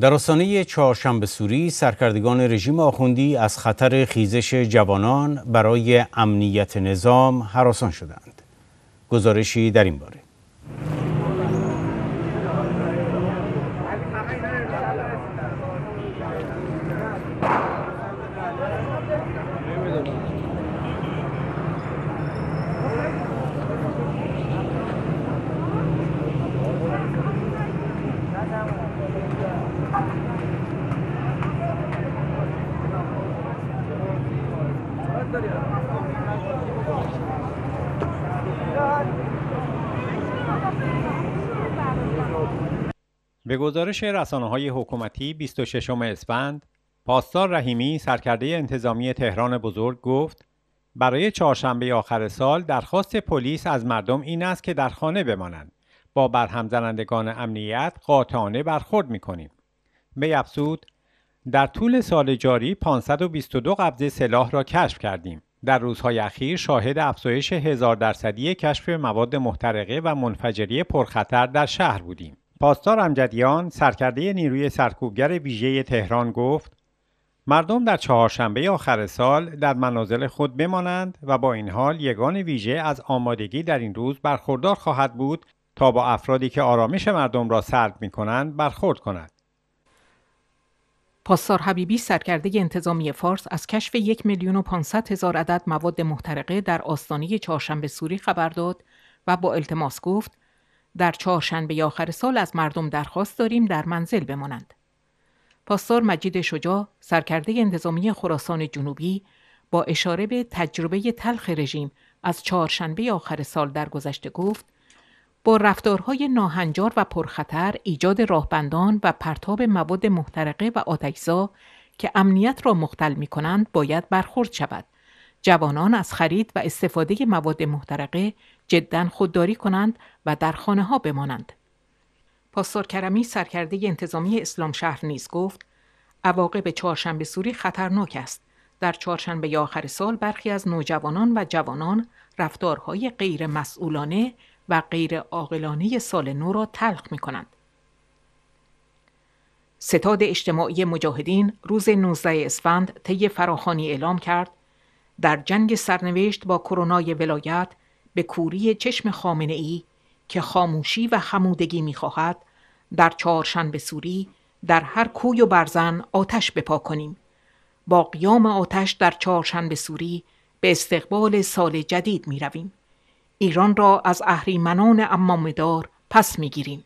در آستانه چهارشنبه سوری سرکردگان رژیم آخوندی از خطر خیزش جوانان برای امنیت نظام حراسان شدند گزارشی در این باره به گزارش رسانه های حکومتی 26 اسفند پاسدار رحیمی سرکرده انتظامی تهران بزرگ گفت برای چهارشنبه آخر سال درخواست پلیس از مردم این است که در خانه بمانند با برهم زنندگان امنیت قاطعانه برخورد می کنیم. به افسود در طول سال جاری 522 قبض سلاح را کشف کردیم. در روزهای اخیر شاهد افزایش هزار درصدی کشف مواد محترقه و منفجری پرخطر در شهر بودیم. پاسدار امجدیان سرکرده نیروی سرکوبگر ویژه تهران گفت مردم در چهارشنبه آخر سال در منازل خود بمانند و با این حال یگان ویژه از آمادگی در این روز برخوردار خواهد بود تا با افرادی که آرامش مردم را سرد می کنند برخورد کند. خواستار حبیبی سرکرده انتظامی فارس از کشف یک میلیون و هزار عدد مواد محترقه در آستانه چهارشنبه سوری خبر داد و با التماس گفت در چهارشنبه آخر سال از مردم درخواست داریم در منزل بمانند. پاسدار مجید شجاع سرکرده انتظامی خراسان جنوبی با اشاره به تجربه تلخ رژیم از چهارشنبه آخر سال در گذشته گفت با رفتارهای ناهنجار و پرخطر ایجاد راهبندان و پرتاب مواد محترقه و آتکزا که امنیت را مختل می کنند باید برخورد شود. جوانان از خرید و استفاده مواد محترقه جدا خودداری کنند و در خانه ها بمانند. پاسدار کرمی سرکرده انتظامی اسلام شهر نیز گفت عواقب چهارشنبه سوری خطرناک است در چهارشنبه آخر سال برخی از نوجوانان و جوانان رفتارهای غیر مسئولانه و غیر سال نو را تلخ می کنند. ستاد اجتماعی مجاهدین روز 19 اسفند طی فراخانی اعلام کرد در جنگ سرنوشت با کرونای ولایت به کوری چشم خامنه ای که خاموشی و خمودگی میخواهد در چهارشنبه سوری در هر کوی و برزن آتش بپا کنیم با قیام آتش در چهارشنبه سوری به استقبال سال جدید می رویم. ایران را از اهریمنان امامدار پس می گیریم.